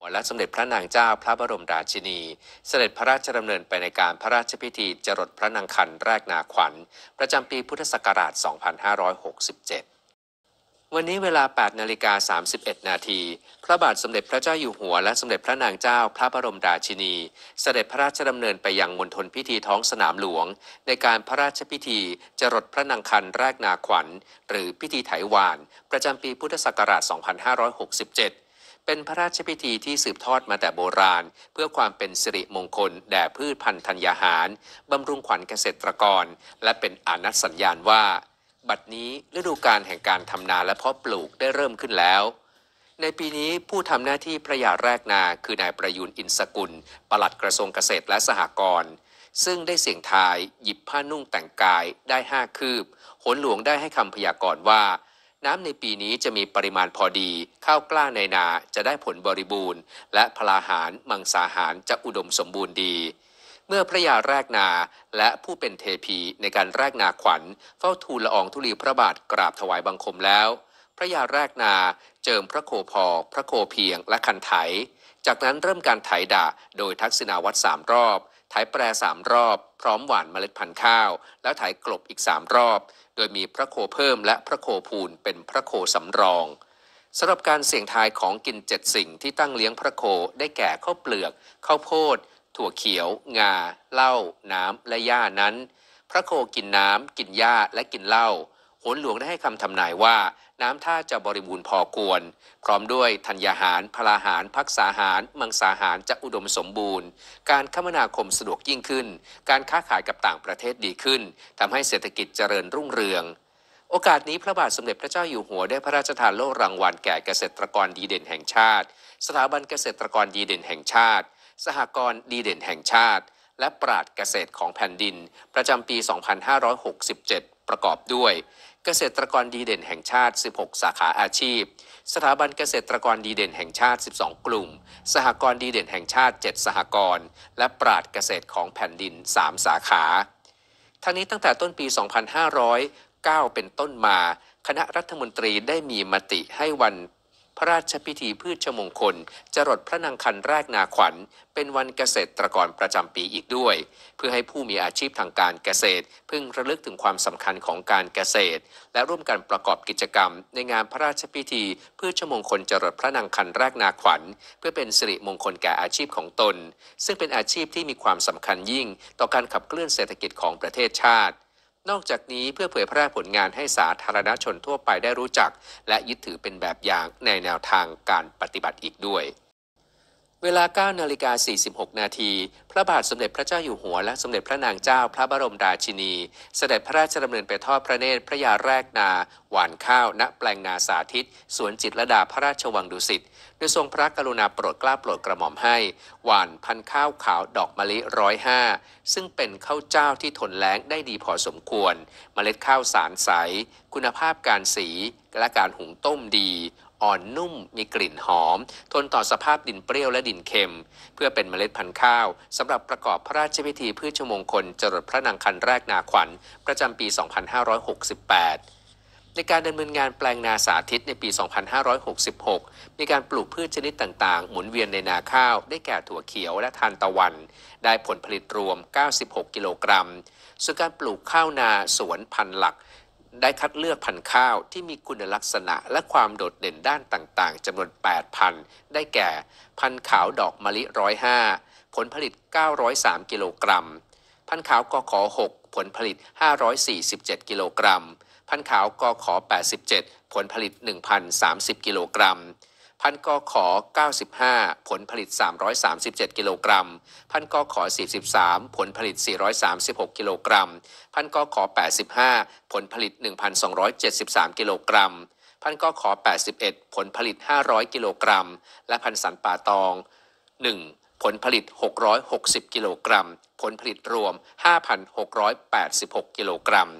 ัวและสมเด็จพระนางเจ้าพระบรมราชินี เสด็จพระราชดำเนินไปในการพระราชพิธี จรดพระนางคันแรกนาขวัญ ประจำปีพุทธศักราช 2567 วันนี้เวลา8นาฬิกา 31 นาที พระบาทสมเด็จพระเจ้าอยู่หัวและสมเด็จพระนางเจ้าพระบรมราชินี เสด็จพระราชดำเนินไปยังมณฑลพิธีท้องสนามหลวง ในการพระราชพิธี จรดพระนางคันแรกนาขวัญ หรือพิธีไถวาน ประจำปีพุทธศักราช 2567เป็นพระราชพิธีที่สืบทอดมาแต่โบราณ เพื่อความเป็นสิริมงคล แด่พืชพันธุ์ธัญญาหาร บำรุงขวัญเกษตรกร และเป็นอนัตสัญญาณว่า บัดนี้ฤดูการแห่งการทำนาและเพาะปลูกได้เริ่มขึ้นแล้ว ในปีนี้ผู้ทำหน้าที่พระยาแรกนาคือนายประยุนอินสกุล ปลัดกระทรวงเกษตรและสหกรณ์ซึ่งได้เสียงทาย หยิบผ้านุ่งแต่งกาย ได้ห้าคืบหนหลวงได้ให้คำพยากรณ์ว่าน้ำในปีนี้จะมีปริมาณพอดี ข้าวกล้าในนาจะได้ผลบริบูรณ์ และพลาหารมังสาหารจะอุดมสมบูรณ์ดี เมื่อพระยาแรกนาและผู้เป็นเทพีในการแรกนาขวัญ เฝ้าทูลละอองธุลีพระบาทกราบถวายบังคมแล้ว พระยาแรกนาเจิมพระโคพอ พระโคเพียงและคันไถ จากนั้นเริ่มการไถดะโดยทักษิณาวัดสามรอบถ่ายแปร3รอบ พร้อมหว่านเมล็ดพันธุ์ข้าว แล้วถ่ายกลบอีก3รอบ โดยมีพระโคเพิ่มและพระโคพูนเป็นพระโคสำรองสำหรับการเสี่ยงทายของกินเจ็ดสิ่งที่ตั้งเลี้ยงพระโคได้แก่ข้าวเปลือกข้าวโพดถั่วเขียว งาเหล้าน้ำและหญ้านั้น พระโคกินน้ำกินหญ้าและกินเหล้าหนหลวงได้ให้คำทำนายว่า น้ำท่าจะบริบูรณ์พอควร พร้อมด้วยธัญญาหาร พลาหาร พักษาหาร มังสาหารจะอุดมสมบูรณ์ การคมนาคมสะดวกยิ่งขึ้น การค้าขายกับต่างประเทศดีขึ้นทำให้เศรษฐกิจเจริญรุ่งเรือง โอกาสนี้พระบาทสมเด็จพระเจ้าอยู่หัวได้พระราชทานโล่รางวัลแก่เกษตรกรดีเด่นแห่งชาติ สถาบันเกษตรกรดีเด่นแห่งชาติ สหกรณ์ดีเด่นแห่งชาติ และปราดเกษตรของแผ่นดิน ประจำปี 2567 ประกอบด้วยเกษตรกรดีเด่นแห่งชาติ 16 สาขาอาชีพ สถาบันเกษตรกรดีเด่นแห่งชาติ 12 กลุ่ม สหกรณ์ดีเด่นแห่งชาติ 7 สหกรณ์ และปราดเกษตรของแผ่นดิน 3 สาขาทั้งนี้ตั้งแต่ต้นปี 2 5 0 9 เป็นต้นมา คณะรัฐมนตรีได้มีมติให้วันพระราชพิธีพืชมงคลจรดพระนางคันแรกนาขวัญเป็นวันเกษตรกรประจำปีอีกด้วย เพื่อให้ผู้มีอาชีพทางการเกษตรพึงระลึกถึงความสำคัญของการเกษตรและร่วมกันประกอบกิจกรรมในงานพระราชพิธีพืชมงคลจรดพระนางคันแรกนาขวัญเพื่อเป็นสิริมงคลแก่อาชีพของตนซึ่งเป็นอาชีพที่มีความสำคัญยิ่งต่อการขับเคลื่อนเศรษฐกิจของประเทศชาตินอกจากนี้เพื่อเผยแพร่ผลงานให้สาธารณชนทั่วไปได้รู้จัก และยึดถือเป็นแบบอย่างในแนวทางการปฏิบัติอีกด้วยเวลา9นาฬิกา 46 นาที พระบาทสมเด็จพระเจ้าอยู่หัวและสมเด็จพระนางเจ้าพระบรมราชินี เสด็จพระราชดำเนินไปทอดพระเนตรพระยาแรกนา หวานข้าว ณ แปลงนาสาธิต สวนจิตรดาพระราชวังดุสิตโดยทรงพระกรุณาโปรดกล้าโปรดกระหม่อมให้ หวานพันข้าวขาวดอกมะลิร้อยห้าซึ่งเป็นข้าวเจ้าที่ทนแล้งได้ดีพอสมควรมเมล็ดข้าวสารใส คุณภาพการสี และการหุงต้มดีอ่อนนุ่มมีกลิ่นหอม ทนต่อสภาพดินเปรี้ยวและดินเค็ม เพื่อเป็นเมล็ดพันธุ์ข้าว สำหรับประกอบพระราชพิธีพืชมงคล จรดพระนางคันแรกนาขวัญประจำปี 2568 ในการดำเนินงานแปลงนาสาธิตในปี 2566 มีการปลูกพืชชนิดต่าง ๆ หมุนเวียนในนาข้าวได้แก่ถั่วเขียวและทานตะวัน ได้ผลผลิตรวม 96 กิโลกรัมส่วนการปลูกข้าวนาสวนพันหลักได้คัดเลือกพันธุ์ข้าวที่มีคุณลักษณะและความโดดเด่นด้านต่างๆ จำนวน8พันได้แก่ พันธุ์ขาวดอกมะลิ 105 ผลผลิต 903 กิโลกรัม พันธุ์ขาวกอขอ 6 ผลผลิต 547 กิโลกรัม พันธุ์ขาวกอขอ 87 ผลผลิต 1,030 กิโลกรัมพันกอขอ 95 ผลผลิต 337 กิโลกรัม พันกอขอ43 ผลผลิต 436 กิโลกรัม พันกอขอ 85 ผลผลิต 1,273กิโลกรัม พันกอขอ 81 ผลผลิต 500 กิโลกรัม และพันสันป่าตอง 1 ผลผลิต 660 กิโลกรัม ผลผลิตรวม 5,686 กิโลกรัม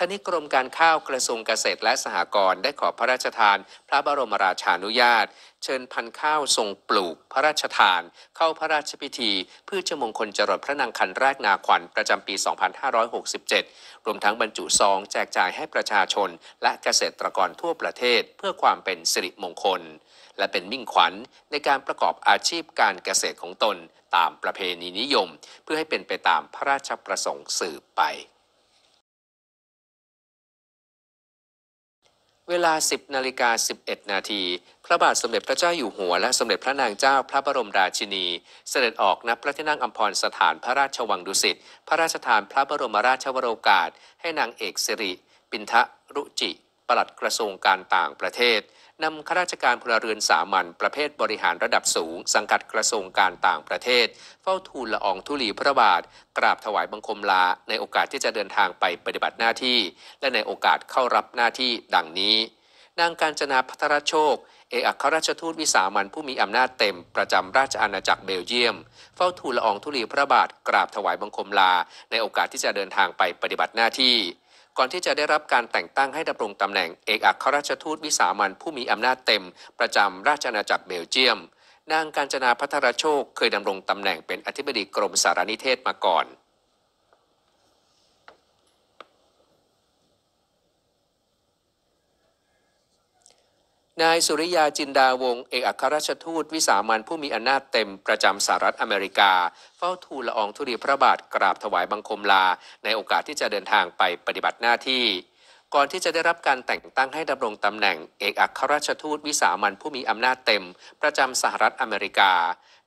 ท่านี้กรมการข้าวกระทรวงเกษตรและสหกรณ์ได้ขอพระราชทานพระบรมราชานุญาตเชิญพันธุ์ข้าวทรงปลูกพระราชทานเข้าพระราชพิธีพืชมงคลจรดพระนางคันแรกนาขวัญประจำปี 2567 รวมทั้งบรรจุซองแจกจ่ายให้ประชาชนและเกษตรกรทั่วประเทศเพื่อความเป็นสิริมงคลและเป็นมิ่งขวัญในการประกอบอาชีพการเกษตรของตนตามประเพณีนิยมเพื่อให้เป็นไปตามพระราชประสงค์สืบไปเวลา 10 นาฬิกา 11 นาที พระบาทสมเด็จพระเจ้าอยู่หัวและสมเด็จพระนางเจ้าพระบรมราชินี เสด็จออกนับพระที่นั่งอัมพรสถานพระราชวังดุสิตพระราชทานพระบรมราชวโรกาสให้นางเอกสิริ ปินทะรุจิ ปลัดกระทรวงการต่างประเทศนำข้าราชการพลเรือนสามัญประเภทบริหารระดับสูง สังกัดกระทรวงการต่างประเทศ เฝ้าทูลละอองธุลีพระบาท กราบถวายบังคมลา ในโอกาสที่จะเดินทางไปปฏิบัติหน้าที่ และในโอกาสเข้ารับหน้าที่ดังนี้ นางการจนาพัทรโชค เอกอัครราชทูตวิสามันผู้มีอำนาจเต็มประจำราชอาณาจักรเบลเยียม เฝ้าทูลละอองธุลีพระบาทกราบถวายบังคมลาในโอกาสที่จะเดินทางไปปฏิบัติหน้าที่ก่อนที่จะได้รับการแต่งตั้งให้ดำรงตำแหน่งเอกอัครราชทูตวิสามันผู้มีอำนาจเต็มประจำราชอาณาจักรเบลเจียม นางกาญจนาพัทรโชค เคยดำรงตำแหน่งเป็นอธิบดีกรมสารนิเทศมาก่อนนายสุริยาจินดาวงเอกอัครราชทูต วิสามันผู้มีอำนาจเต็มประจำสหรัฐอเมริกาเฝ้าทูลละอองธุลีพระบาทกราบถวายบังคมลาในโอกาสที่จะเดินทางไปปฏิบัติหน้าที่ ก่อนที่จะได้รับการแต่งตั้งให้ดำรงตำแหน่งเอกอัครราชทูตวิสามันผู้มีอำนาจเต็มประจำสหรัฐอเมริกา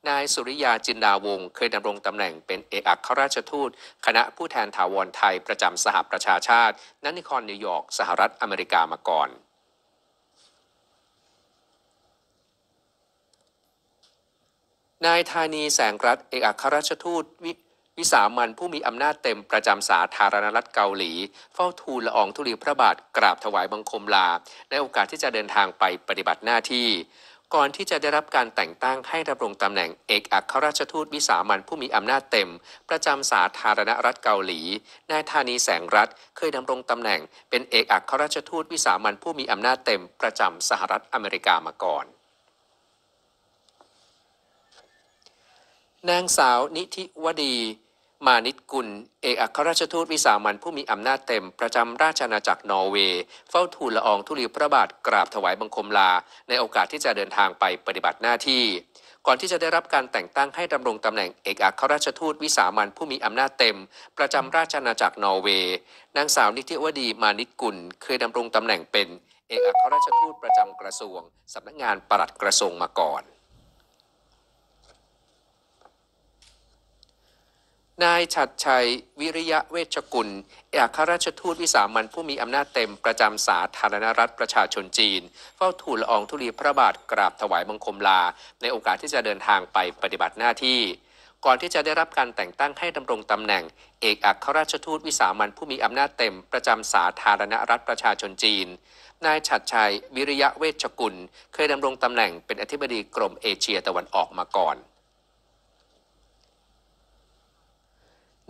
นายสุริยาจินดาวงเคยดำรงตำแหน่งเป็นเอกอัครราชทูตคณะผู้แทนถาวรไทยประจำสหประชาชาตินนิคนนิวยอร์กสหรัฐอเมริกามาก่อนนายธานีแสงรัฐเอกอัครราชทูตวิสามันผู้มีอำนาจเต็ม ประจำสาธารณรัฐเกาหลี เฝ้าทูลละอองธุลีพระบาทกราบถวายบังคมลา ในโอกาสที่จะเดินทางไปปฏิบัติหน้าที่ ก่อนที่จะได้รับการแต่งตั้งให้ดำรงตำแหน่งเอกอัครราชทูตวิสามันผู้มีอำนาจเต็ม ประจำสาธารณรัฐเกาหลีนายธานีแสงรัฐเคยดำรงตำแหน่งเป็นเอกอัครราชทูต วิสามันผู้มีอำนาจเต็ม ประจำสหรัฐอเมริกามาก่อนนางสาวนิธิวดี มานิตกุล เอกอัครราชทูตวิสามันผู้มีอำนาจเต็มประจำราชอาณาจักรนอร์เวย์ เฝ้าทูลละอองธุลีพระบาทกราบถวายบังคมลาในโอกาสที่จะเดินทางไปปฏิบัติหน้าที่ก่อนที่จะได้รับการแต่งตั้งให้ดำรงตำแหน่งเอกอัครราชทูตวิสามันผู้มีอำนาจเต็มประจำราชอาณาจักรนอร์เวย์ นางสาวนิติวดีมานิตกุลเคยดำรงตำแหน่งเป็นเอกอัครราชทูตประจำกระทรวงสำนักงานปลัดกระทรวงมาก่อนนายชัดชัย วิริยะเวชกุลเอกราชทูตวิสามันผู้มีอำนาจเต็มประจำสาธารณรัฐประชาชนจีน เฝ้าทูลลอองธุลีพระบาทกราบถวายบังคมลาในโอกาสที่จะเดินทางไปปฏิบัติหน้าที่ก่อนที่จะได้รับการแต่งตั้งให้ดำรงตำแหน่งเอกอัครราชทูตวิสามันผู้มีอำนาจเต็มประจำสาธารณรัฐประชาชนจีนนายฉัดชัย วิริยะเวชกุล เคยดำรงตำแหน่งเป็นอธิบดีกรมเอเชียตะวันออกมาก่อน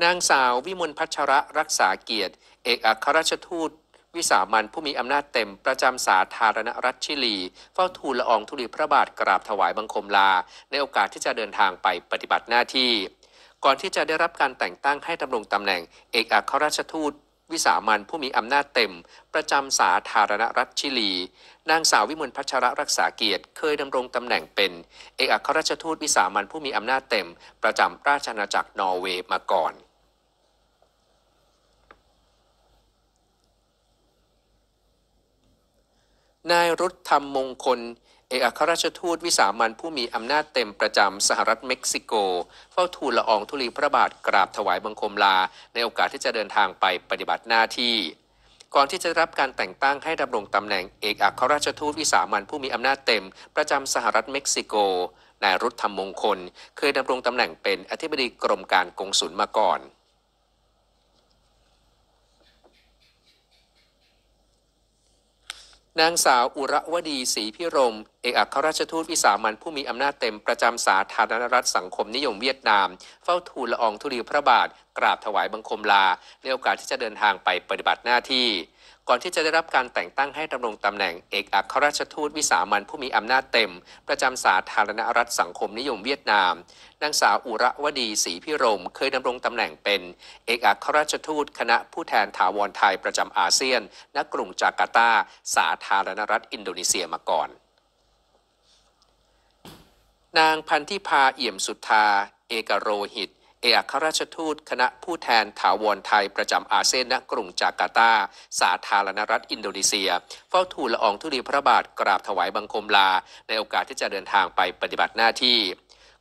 นางสาววิมลพัชระรักษาเกียรติ เอกอัครราชทูต วิสามันผู้มีอำนาจเต็ม ประจำสาธารณรัฐชิลีเฝ้าทูลละอองธุลีพระบาทกราบถวายบังคมลา ในโอกาสที่จะเดินทางไปปฏิบัติหน้าที่ ก่อนที่จะได้รับการแต่งตั้งให้ดำรงตำแหน่ง เอกอัครราชทูต วิสามัน ผู้มีอำนาจเต็ม ประจำสาธารณรัฐชิลีนางสาววิมลพัชระรักษาเกียรติเคยดำรงตำแหน่งเป็น เอกอัครราชทูต วิสามันผู้มีอำนาจเต็ม ประจำราชอาณาจักรนอร์เวย์มาก่อนนายรุธธรรมมงคล เอกอัครราชทูตวิสามันผู้มีอำนาจเต็มประจำสหรัฐเม็กซิโก เฝ้าทูลละอองธุลีพระบาทกราบถวายบังคมลาในโอกาสที่จะเดินทางไปปฏิบัติหน้าที่ ก่อนที่จะรับการแต่งตั้งให้ดำรงตำแหน่งเอกอัครราชทูตวิสามันผู้มีอำนาจเต็มประจำสหรัฐเม็กซิโกนายรุธธรรมมงคล เคยดำรงตำแหน่งเป็นอธิบดีกรมการกงสุลมาก่อนนางสาวอุระวดีศรีพิรมเอกอัครราชทูตวิสามันผู้มีอำนาจเต็มประจำสาธารณรัฐสังคมนิยมเวียดนามเฝ้าทูลละอองธุลีพระบาทกราบถวายบังคมลาในโอกาสที่จะเดินทางไปปฏิบัติหน้าที่ก่อนที่จะได้รับการแต่งตั้งให้ดำรงตำแหน่งเอกอัครราชทูตวิสามันผู้มีอำนาจเต็มประจำสาธารณรัฐสังคมนิยมเวียดนามนางสาวอุระวดีศรีพิรมเคยดำรงตำแหน่งเป็นเอกอัครราชทูตคณะผู้แทนถาวรไทยประจำอาเซียนณกรุงจาการ์ตาสาธารณรัฐอินโดนีเซียมาก่อนนางพันธิพาเอี่ยมสุทธา เอกโรหิตเอกอครราชทูต คณะผู้แทนถาวรไทยประจำอาเซียนณกรุงจาการ์ตา สาธารณรัฐอินโดนีเซีย เฝ้าทูลละอองธุลีพระบาทกราบถวายบังคมลา ในโอกาสที่จะเดินทางไปปฏิบัติหน้าที่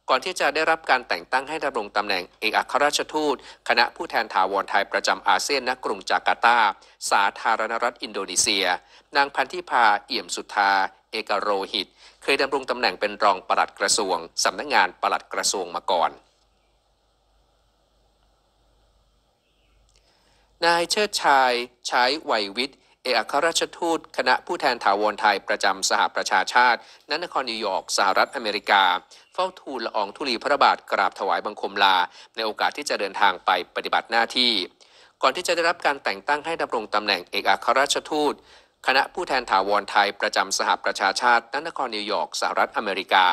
ก่อนที่จะได้รับการแต่งตั้งให้ดำรงตำแหน่งเอกอัครราชทูต คณะผู้แทนถาวรไทยประจำอาเซียนณกรุงจาการ์ตา สาธารณรัฐอินโดนีเซีย นางพันธิพาเอี่ยมสุทธาเอกโรหิต เคยดำรงตำแหน่งเป็นรองปลัดกระทรวงสำนักงงานปลัดกระทรวงมาก่อน นายเชิดชาย ใช้ไหววิทย์ เอกอัครราชทูต คณะผู้แทนถาวรไทยประจำสหประชาชาติ ณ นครนิวยอร์กสหรัฐอเมริกา เฝ้าทูลละอองธุลีพระบาทกราบถวายบังคมลา ในโอกาสที่จะเดินทางไปปฏิบัติหน้าที่ ก่อนที่จะได้รับการแต่งตั้งให้ดำรงตำแหน่งเอกอัครราชทูตคณะผู้แทนถาวรไทยประจำสหประชาชาตินนครนิวยอร์กสหรัฐอเมริกา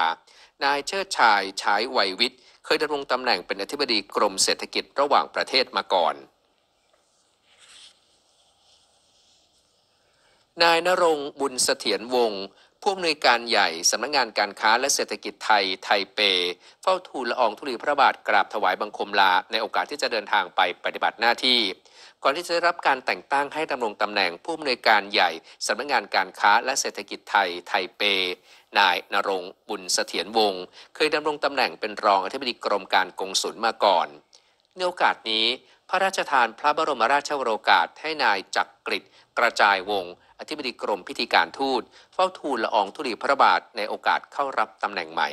นายเชิดชายใช้ไวยวิทย์ เคยดำรงตำแหน่งเป็นอธิบดีกรมเศรษฐกิจระหว่างประเทศมาก่อน นายนรงบุญเสถียรวงศ์ผู้อำนวยการใหญ่ สำนักงงานการค้าและเศรษฐกิจไทย ไทเป เฝ้าทูลละอองธุลีพระบาทกราบถวายบังคมลาในโอกาสที่จะเดินทางไปปฏิบัติหน้าที่ก่อนที่จะได้รับการแต่งตั้งให้ดำรงตำแหน่งผู้อำนวยการใหญ่สำนักงานการค้าและเศรษฐกิจไทยไทเป นายนรงบุญเสถียรวงศ์เคยดำรงตำแหน่งเป็นรองอธิบดีกรมการกงสุลมาก่อน ในโอกาสนี้ พระราชทานพระบรมราชวโรกาสให้นายจักกริกระจายวงศ์อธิบดีกรมพิธีการทูตเฝ้าทูลละอองธุลีพระบาทในโอกาสเข้ารับตำแหน่งใหม่